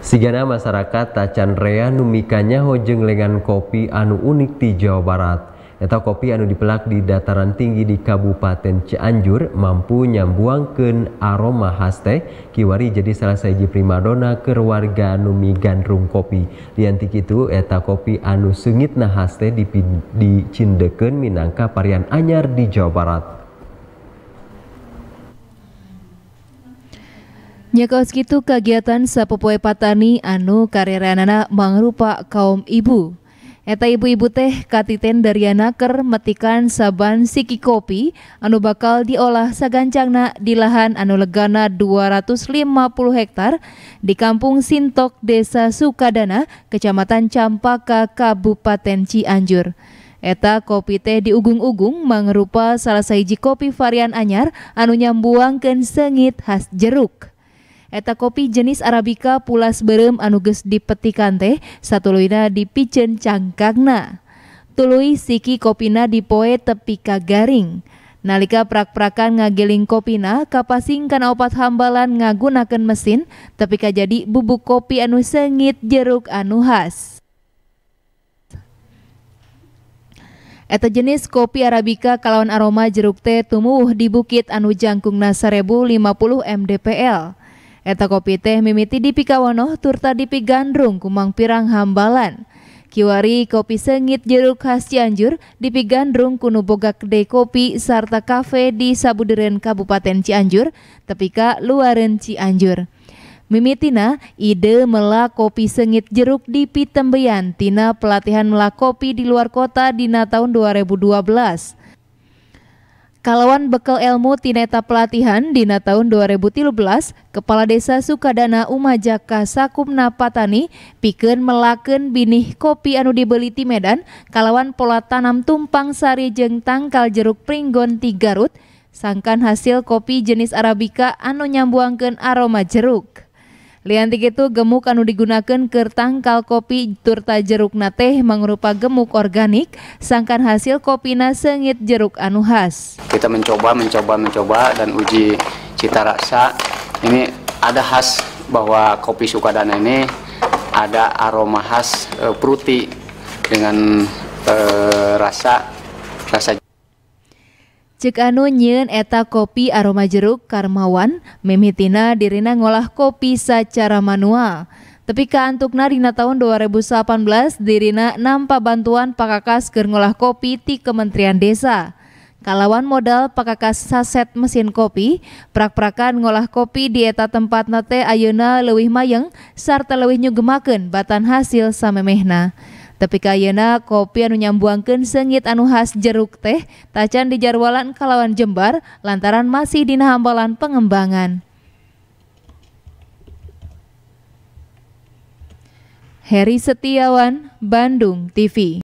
Sigana masyarakat tacanrea numikanya hojeng lengan kopi anu unik di Jawa Barat. Eta kopi anu dipelak di dataran tinggi di Kabupaten Cianjur mampu nyambuangkan aroma khas teh kiwari jadi salah siji primadona ke warga anu migandrung kopi. antik itu eta kopi anu nah khas teh dicindeken minangka varian anyar di Jawa Barat. Nyakos gitu kegiatan sapopoe patani anu kareranana mangrupa kaum ibu. Eta ibu-ibu teh katiten dari anaker metikan saban siki kopi anu bakal diolah sagancangna di lahan anu legana 250 hektar di kampung Sintok, Desa Sukadana, Kecamatan Campaka, Kabupaten Cianjur. Eta kopi teh diugung-ugung mangrupa salah saiji kopi varian anyar anu nyambuang sengit khas jeruk. Eta kopi jenis Arabica pulas berem anuges dipetikan teh satuluina dipicen cangkangna. Tului siki kopina dipoe tepika garing. Nalika prak-prakan ngagiling kopina, kapasing kana opat hambalan ngagunakan mesin, tapi jadi bubuk kopi anu sengit jeruk anu khas. Eta jenis kopi Arabica kalawan aroma jeruk teh tumbuh di bukit anu jangkungna 1050 mdpl. Eta kopi teh mimiti di Pikawono turta di Pigandrung Kumang Pirang Hambalan. Kiwari kopi sengit jeruk khas Cianjur di Pigandrung kuno Boga Kedai Kopi sarta kafe di Sabuderen Kabupaten Cianjur, tepika luaren Cianjur. Mimitina ide melak kopi sengit jeruk di Pitembeyan tina pelatihan melak kopi di luar kota dina tahun 2012. Kalawan bekal ilmu tineta pelatihan dina tahun 2013, Kepala Desa Sukadana Umajaka Sakumna Patani pikeun melaken binih kopi anu dibeli Medan kalawan pola tanam tumpang sari jeung tangkal jeruk pringgon ti Garut sangkan hasil kopi jenis Arabica anu nyambuangkan aroma jeruk. Liantik itu gemuk anu digunakan ke tangkal kopi turta na teh mengrupa gemuk organik, sangkan hasil na sengit jeruk anu khas. Kita mencoba, mencoba, mencoba dan uji cita rasa. Ini ada khas bahwa kopi Sukadana ini ada aroma khas e, eh, pruti dengan e, rasa rasa cek anu eta kopi aroma jeruk karmawan memitina dirina ngolah kopi secara manual tapi kaantukna dina tahun 2018 dirina nampa bantuan pakakas ker ngolah kopi di Kementerian Desa kalawan modal pakakas saset mesin kopi prak-prakan ngolah kopi di eta tempat nate Ayuna Lewih mayeng sarta Lewih nyugemaken batan hasil samemehna tapi kayena kopi anu nyambuangkan sengit anu khas jeruk teh tacan dijarwalan kalawan Jembar lantaran masih di hambalan pengembangan Heri Setiawan, Bandung TV